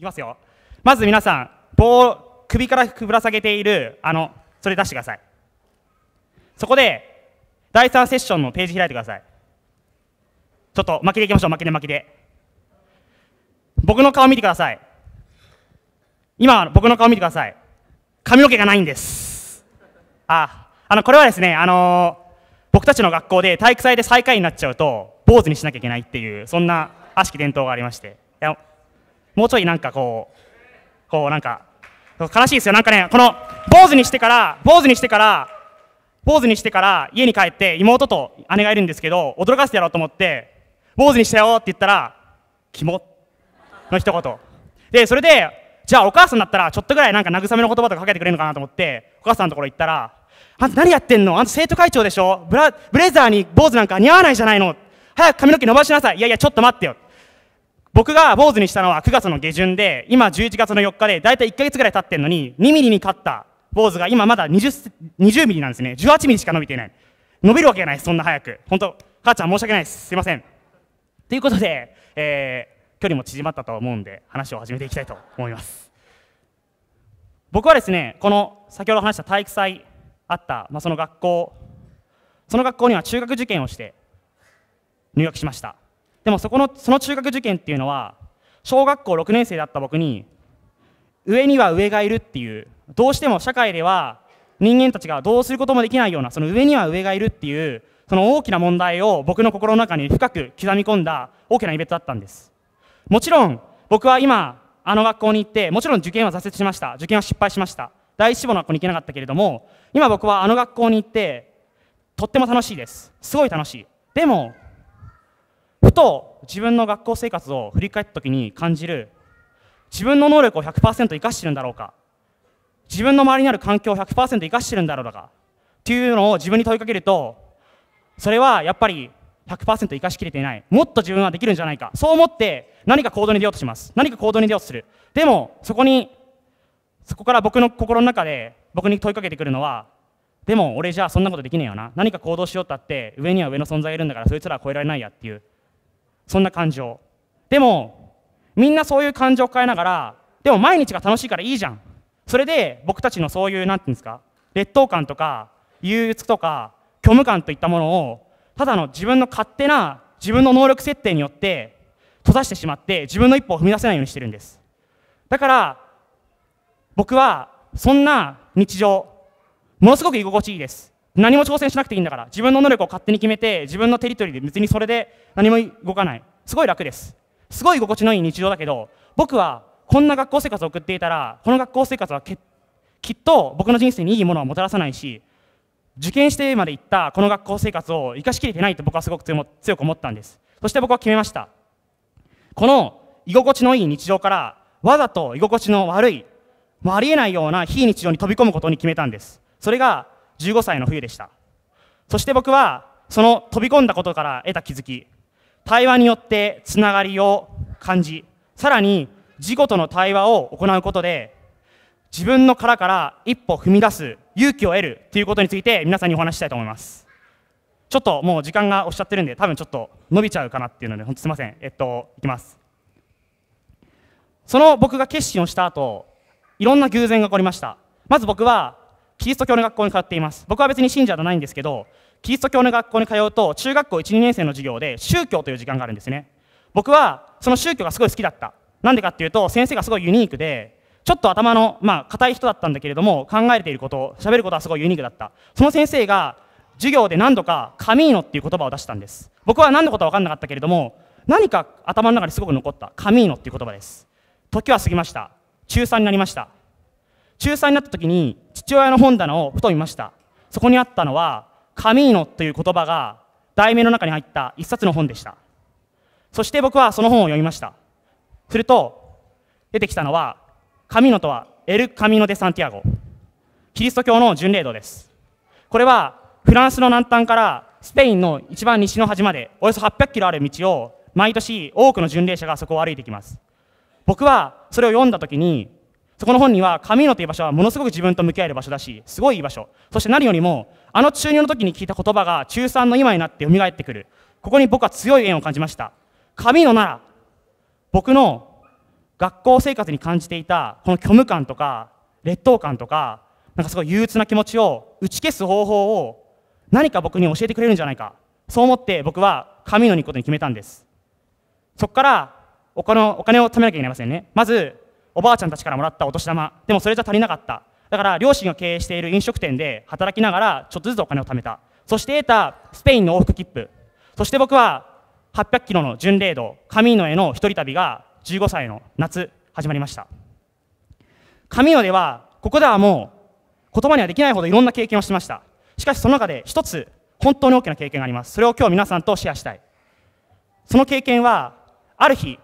きますよまず皆さん棒を首からぶら下げているあのそれ出してくださいそこで第3セッションのページ開いてくださいちょっと巻きでいきましょう巻きで巻きで僕の顔見てください今僕の顔見てください髪の毛がないんですああのこれはですねあのー、僕たちの学校で体育祭で最下位になっちゃうと坊主にしなきゃいけないっていうそんな悪しき伝統がありましてもうちょいなんかこう、こうなんか、悲しいですよ。なんかね、この、坊主にしてから、坊主にしてから、坊主にしてから家に帰って妹と姉がいるんですけど、驚かせてやろうと思って、坊主にしたよって言ったら、キモの一言。で、それで、じゃあお母さんだったらちょっとぐらいなんか慰めの言葉とかかけてくれるのかなと思って、お母さんのところ行ったら、あんた何やってんのあんた生徒会長でしょブラブレザーに坊主なんか似合わないじゃないの早く髪の毛伸ばしなさい。いやいや、ちょっと待ってよ。僕が坊主にしたのは9月の下旬で、今11月の4日で、だいたい1ヶ月ぐらい経ってんのに、2ミリに勝った坊主が今まだ20、20ミリなんですね。18ミリしか伸びていない。伸びるわけがない、そんな早く。本当母ちゃん申し訳ないです。すいません。ということで、えー、距離も縮まったと思うんで、話を始めていきたいと思います。僕はですね、この、先ほど話した体育祭あった、まあ、その学校、その学校には中学受験をして入学しました。でもそこのその中学受験っていうのは小学校6年生だった僕に上には上がいるっていうどうしても社会では人間たちがどうすることもできないようなその上には上がいるっていうその大きな問題を僕の心の中に深く刻み込んだ大きなイベントだったんですもちろん僕は今あの学校に行ってもちろん受験は挫折しました受験は失敗しました第一志望の学校に行けなかったけれども今僕はあの学校に行ってとっても楽しいですすごい楽しいでもふと自分の学校生活を振り返った時に感じる自分の能力を100%生かしてるんだろうか自分の周りにある環境を100%生かしてるんだろうかっていうのを自分に問いかけるとそれはやっぱり100%生かしきれていないもっと自分はできるんじゃないかそう思って何か行動に出ようとします何か行動に出ようとするでもそこにそこから僕の心の中で僕に問いかけてくるのはでも俺じゃあそんなことできねえよな何か行動しようったって上には上の存在がいるんだからそいつらは超えられないやっていうそんな感情でもみんなそういう感情を変えながらでも毎日が楽しいからいいじゃんそれで僕たちのそういう何て言うんですか劣等感とか憂鬱とか虚無感といったものをただの自分の勝手な自分の能力設定によって閉ざしてしまって自分の一歩を踏み出せないようにしてるんですだから僕はそんな日常ものすごく居心地いいです何も挑戦しなくていいんだから自分の能力を勝手に決めて自分のテリトリーで別にそれで何も動かないすごい楽ですすごい居心地のいい日常だけど僕はこんな学校生活を送っていたらこの学校生活はきっと僕の人生にいいものはもたらさないし受験してまで行ったこの学校生活を生かしきれてないと僕はすごく強く思ったんですそして僕は決めましたこの居心地のいい日常からわざと居心地の悪いもうありえないような非日常に飛び込むことに決めたんですそれが15歳の冬でしたそして僕はその飛び込んだことから得た気づき対話によってつながりを感じさらに事故との対話を行うことで自分の殻から一歩踏み出す勇気を得るということについて皆さんにお話したいと思いますちょっともう時間がおっしゃってるんで多分ちょっと伸びちゃうかなっていうので本当すいませんえっといきますその僕が決心をした後いろんな偶然が起こりましたまず僕はキリスト教の学校に通っています僕は別に信者じゃないんですけどキリスト教の学校に通うと中学校12年生の授業で宗教という時間があるんですね僕はその宗教がすごい好きだったなんでかっていうと先生がすごいユニークでちょっと頭のまあ硬い人だったんだけれども考えていること喋ることはすごいユニークだったその先生が授業で何度かカミーノっていう言葉を出したんです僕は何のことは分かんなかったけれども何か頭の中にすごく残ったカミーノっていう言葉です時は過ぎました中3になりました中3になった時に父親の本棚をふと見ましたそこにあったのはカミーノという言葉が題名の中に入った一冊の本でしたそして僕はその本を読みましたすると出てきたのはカミーノとはエル・カミーノ・デ・サンティアゴキリスト教の巡礼道ですこれはフランスの南端からスペインの一番西の端までおよそ800キロある道を毎年多くの巡礼者がそこを歩いてきます僕はそれを読んだ時にそこの本には、神野という場所はものすごく自分と向き合える場所だし、すごいいい場所。そして何よりも、あの中2の時に聞いた言葉が中3の今になって蘇ってくる。ここに僕は強い縁を感じました。神野なら、僕の学校生活に感じていた、この虚無感とか、劣等感とか、なんかすごい憂鬱な気持ちを打ち消す方法を何か僕に教えてくれるんじゃないか。そう思って僕は神野に行くことに決めたんです。そこからお金をお金を貯めなきゃいけませんね。まず、おばあちゃんたちからもらったお年玉でもそれじゃ足りなかっただから両親が経営している飲食店で働きながらちょっとずつお金を貯めたそして得たスペインの往復切符そして僕は800キロの巡礼道カミーノへの一人旅が15歳の夏始まりましたカミーノではここではもう言葉にはできないほどいろんな経験をしましたしかしその中で一つ本当に大きな経験がありますそれを今日皆さんとシェアしたいその経験はある日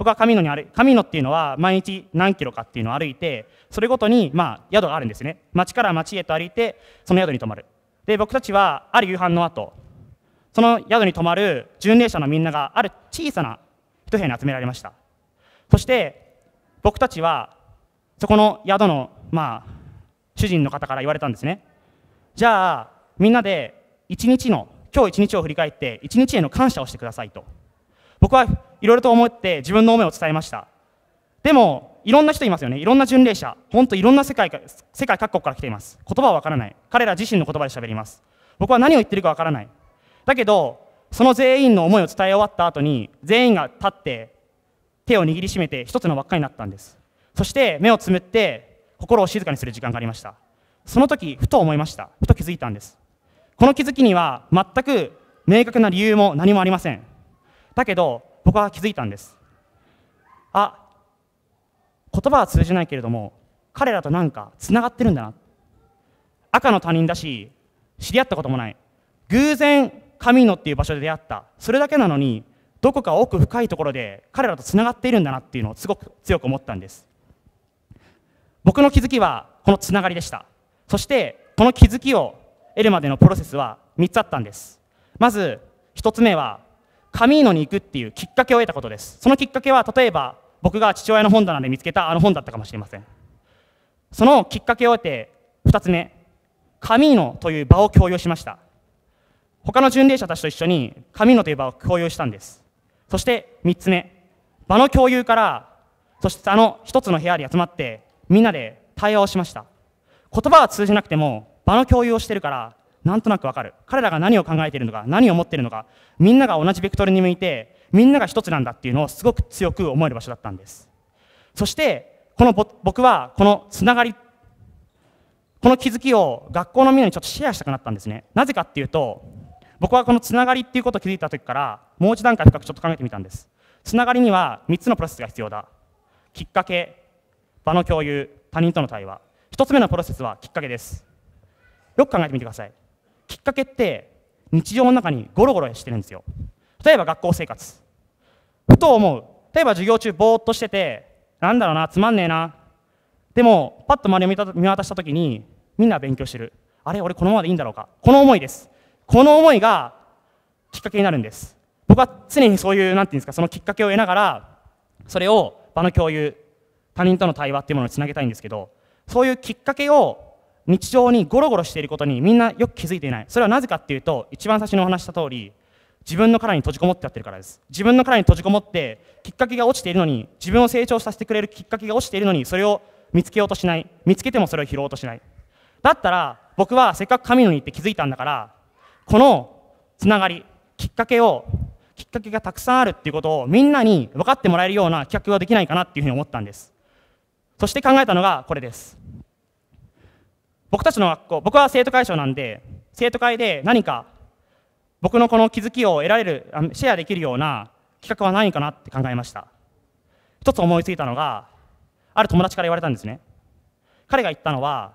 僕は神野にある神野っていうのは毎日何キロかっていうのを歩いてそれごとにまあ宿があるんですね町から町へと歩いてその宿に泊まるで僕たちはある夕飯の後その宿に泊まる巡礼者のみんながある小さな一部屋に集められましたそして僕たちはそこの宿のまあ主人の方から言われたんですねじゃあみんなで一日の今日一日を振り返って一日への感謝をしてくださいと僕はいろいろと思って自分の思いを伝えましたでもいろんな人いますよねいろんな巡礼者本当いろんな世界世界各国から来ています言葉はわからない彼ら自身の言葉で喋ります僕は何を言ってるかわからないだけどその全員の思いを伝え終わった後に全員が立って手を握りしめて一つの輪っかになったんですそして目をつむって心を静かにする時間がありましたその時ふと思いましたふと気づいたんですこの気づきには全く明確な理由も何もありませんだけど僕は気づいたんですあ言葉は通じないけれども彼らとなんかつながってるんだな赤の他人だし知り合ったこともない偶然神野っていう場所で出会ったそれだけなのにどこか奥深いところで彼らとつながっているんだなっていうのをすごく強く思ったんです僕の気づきはこのつながりでしたそしてこの気づきを得るまでのプロセスは3つあったんですまず1つ目はカミーノに行くっていうきっかけを得たことですそのきっかけは例えば僕が父親の本棚で見つけたあの本だったかもしれませんそのきっかけを得て2つ目カミーノという場を共有しました他の巡礼者たちと一緒にカミーノという場を共有したんですそして3つ目場の共有からそしてあの1つの部屋で集まってみんなで対話をしました言葉は通じなくても場の共有をしてるからなんとなくわかる。彼らが何を考えているのか、何を思っているのか、みんなが同じベクトルに向いて、みんなが一つなんだっていうのをすごく強く思える場所だったんです。そして、この僕はこのつながり、この気づきを学校のみんなにちょっとシェアしたくなったんですね。なぜかっていうと、僕はこのつながりっていうことを気づいた時から、もう一段階深くちょっと考えてみたんです。つながりには3つのプロセスが必要だ。きっかけ、場の共有、他人との対話。1つ目のプロセスはきっかけです。よく考えてみてください。きっかけって日常の中にゴロゴロしてるんですよ例えば学校生活ふと思う例えば授業中ぼーっとしててなんだろうなつまんねえなでもパッと周りを見渡した時にみんな勉強してるあれ俺このままでいいんだろうかこの思いですこの思いがきっかけになるんです僕は常にそういうなんていうんですかそのきっかけを得ながらそれを場の共有他人との対話っていうものにつなげたいんですけどそういうきっかけを日常にゴロゴロしていることにみんなよく気づいていないそれはなぜかっていうと一番最初にお話した通り自分の殻に閉じこもってやってるからです自分の殻に閉じこもってきっかけが落ちているのに自分を成長させてくれるきっかけが落ちているのにそれを見つけようとしない見つけてもそれを拾おうとしないだったら僕はせっかく神のにって気づいたんだからこのつながりきっかけをきっかけがたくさんあるっていうことをみんなに分かってもらえるような企画はできないかなっていうふうに思ったんですそして考えたのがこれです僕たちの学校、僕は生徒会長なんで、生徒会で何か僕のこの気づきを得られる、シェアできるような企画はないかなって考えました。一つ思いついたのが、ある友達から言われたんですね。彼が言ったのは、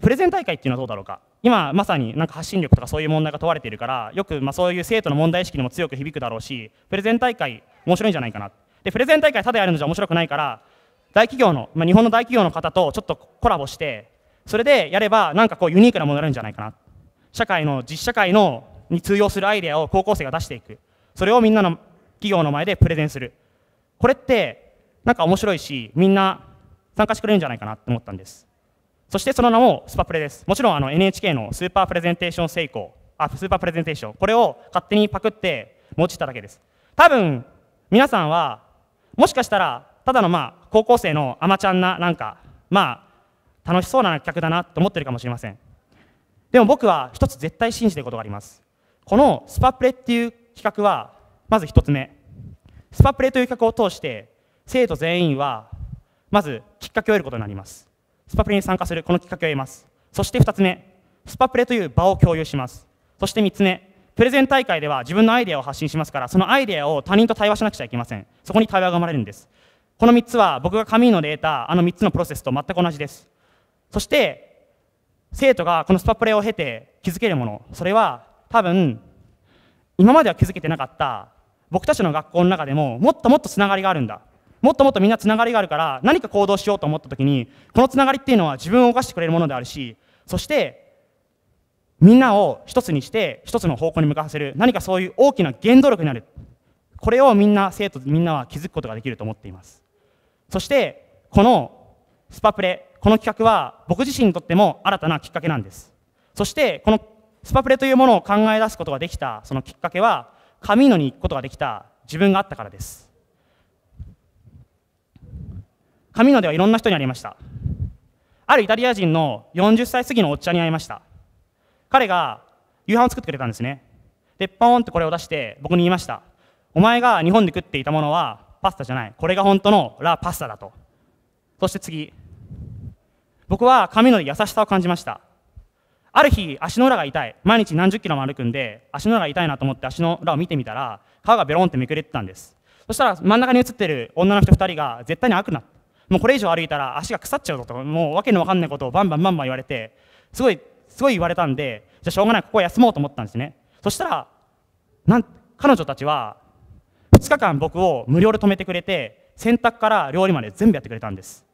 プレゼン大会っていうのはどうだろうか。今まさになんか発信力とかそういう問題が問われているから、よくまそういう生徒の問題意識にも強く響くだろうし、プレゼン大会面白いんじゃないかな。で、プレゼン大会ただやるのじゃ面白くないから、大企業の、まあ、日本の大企業の方とちょっとコラボして、それでやれば、なんかこうユニークなものになるんじゃないかな。社会の、実社会のに通用するアイデアを高校生が出していく。それをみんなの企業の前でプレゼンする。これって、なんか面白いし、みんな参加してくれるんじゃないかなと思ったんです。そしてその名もスパプレです。もちろんあの NHK のスーパープレゼンテーション成功、あ、スーパープレゼンテーション、これを勝手にパクって持ちただけです。多分、皆さんは、もしかしたら、ただのまあ、高校生のアマちゃんな、なんか、まあ、楽しそうな企画だなと思ってるかもしれませんでも僕は一つ絶対信じてることがありますこのスパプレっていう企画はまず一つ目スパプレという企画を通して生徒全員はまずきっかけを得ることになりますスパプレに参加するこのきっかけを得ますそして二つ目スパプレという場を共有しますそして三つ目プレゼン大会では自分のアイデアを発信しますからそのアイデアを他人と対話しなくちゃいけませんそこに対話が生まれるんですこの3つは僕がのデータたあの3つのプロセスと全く同じですそして生徒がこのスパプレを経て気づけるものそれは多分今までは気づけてなかった僕たちの学校の中でももっともっとつながりがあるんだもっともっとみんなつながりがあるから何か行動しようと思った時にこのつながりっていうのは自分を動かしてくれるものであるしそしてみんなを一つにして一つの方向に向かわせる何かそういう大きな原動力になるこれをみんな生徒みんなは気づくことができると思っていますそしてこのスパプレこの企画は僕自身にとっても新たなきっかけなんです。そして、このスパプレというものを考え出すことができた、そのきっかけは、カミノに行くことができた自分があったからです。カミノではいろんな人に会いました。あるイタリア人の40歳過ぎのおっちゃんに会いました。彼が夕飯を作ってくれたんですね。で、ポーンとこれを出して僕に言いました。お前が日本で食っていたものはパスタじゃない。これが本当のラ・パスタだと。そして次、僕は神の優しさを感じました。ある日、足の裏が痛い。毎日何十キロも歩くんで、足の裏が痛いなと思って足の裏を見てみたら、皮がベロンってめくれてたんです。そしたら真ん中に写ってる女の人2人が絶対にくな。もうこれ以上歩いたら足が腐っちゃうぞと、もうわけのわかんないことをバンバンバンバン言われて、すごい、すごい言われたんで、じゃあしょうがない、ここ休もうと思ったんですね。そしたら、なん彼女たちは、2日間僕を無料で止めてくれて、洗濯から料理まで全部やってくれたんです。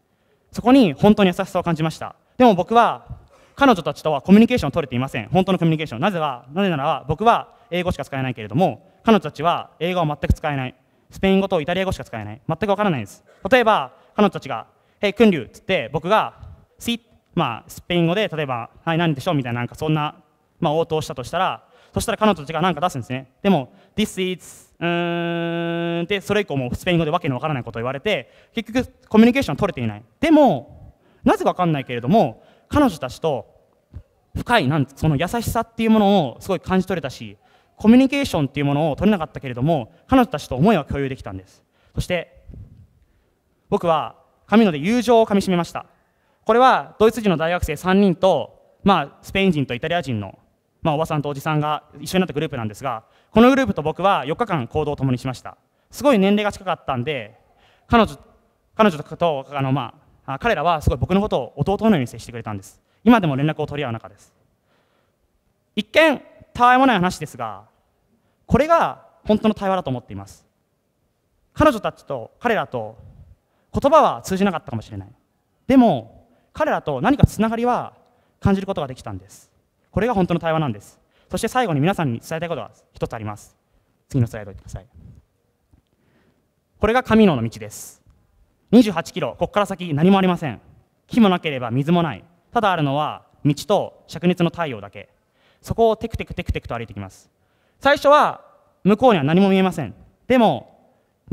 そこに本当に優しさを感じましたでも僕は彼女たちとはコミュニケーションを取れていません本当のコミュニケーションなぜはなぜなら僕は英語しか使えないけれども彼女たちは英語を全く使えないスペイン語とイタリア語しか使えない全くわからないです例えば彼女たちが「h e 君竜」っつって僕が「ッ」まあスペイン語で例えば「はい何でしょう」みたいななんかそんな、まあ、応答したとしたらそしたら彼女たちが何か出すんですね。でも、This is うーんで、それ以降もスペイン語でわけのわからないことを言われて、結局コミュニケーション取れていない。でも、なぜかわかんないけれども、彼女たちと深いなんその優しさっていうものをすごい感じ取れたしコミュニケーションっていうものを取れなかったけれども彼女たちと思いは共有できたんですそして僕は神ので友情をかみしめましたこれはドイツ人の大学生3人と、まあ、スペイン人とイタリア人のまあ、おばさんとおじさんが一緒になったグループなんですがこのグループと僕は4日間行動を共にしましたすごい年齢が近かったんで彼女彼女とあの、まあ、彼らはすごい僕のことを弟のように接してくれたんです今でも連絡を取り合う中です一見たわいもない話ですがこれが本当の対話だと思っています彼女たちと彼らと言葉は通じなかったかもしれないでも彼らと何かつながりは感じることができたんですこれが本当の対話なんです。そして最後に皆さんに伝えたいことは一つあります。次のスライドください。これが神の道です。28キロ、ここから先何もありません。火もなければ水もない。ただあるのは道と灼熱の太陽だけ。そこをテクテクテクテクと歩いてきます。最初は向こうには何も見えません。でも、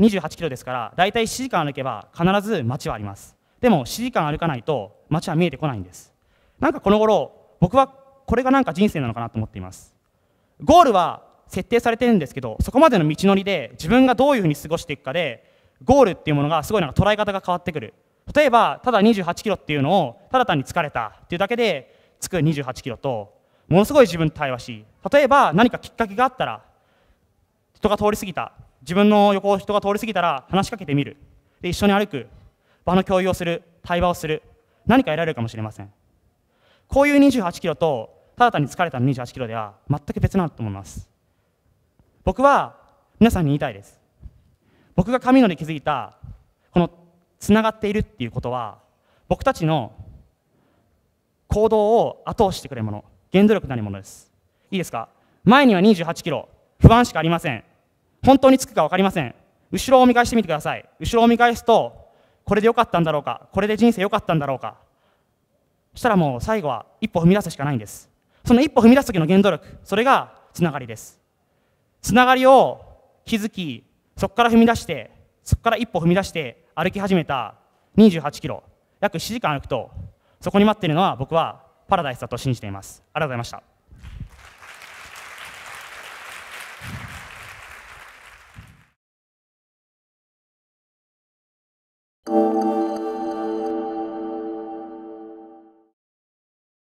28キロですから、だいたい7時間歩けば必ず街はあります。でも、7時間歩かないと街は見えてこないんです。なんかこの頃、僕はこれがなんか人生なのかなと思っていますゴールは設定されてるんですけどそこまでの道のりで自分がどういうふうに過ごしていくかでゴールっていうものがすごいなんか捉え方が変わってくる例えばただ2 8キロっていうのをただ単に疲れたっていうだけでつく2 8キロとものすごい自分と対話し例えば何かきっかけがあったら人が通り過ぎた自分の横を人が通り過ぎたら話しかけてみるで一緒に歩く場の共有をする対話をする何か得られるかもしれませんこういう2 8キロとただ単に疲れたの28キロでは全く別なんだと思います。僕は皆さんに言いたいです。僕が神野で気づいた、このつながっているっていうことは、僕たちの行動を後押ししてくれるもの、原動力になるものです。いいですか前には28キロ、不安しかありません。本当につくか分かりません。後ろを見返してみてください。後ろを見返すと、これで良かったんだろうか、これで人生良かったんだろうか。したらもう最後は一歩踏み出すしかないんです。その一歩踏み出す時の原動力、それがつながりです。つながりを気づき、そこから踏み出して、そこから一歩踏み出して歩き始めた28キロ、約7時間歩くと、そこに待っているのは僕はパラダイスだと信じています。ありがとうございました。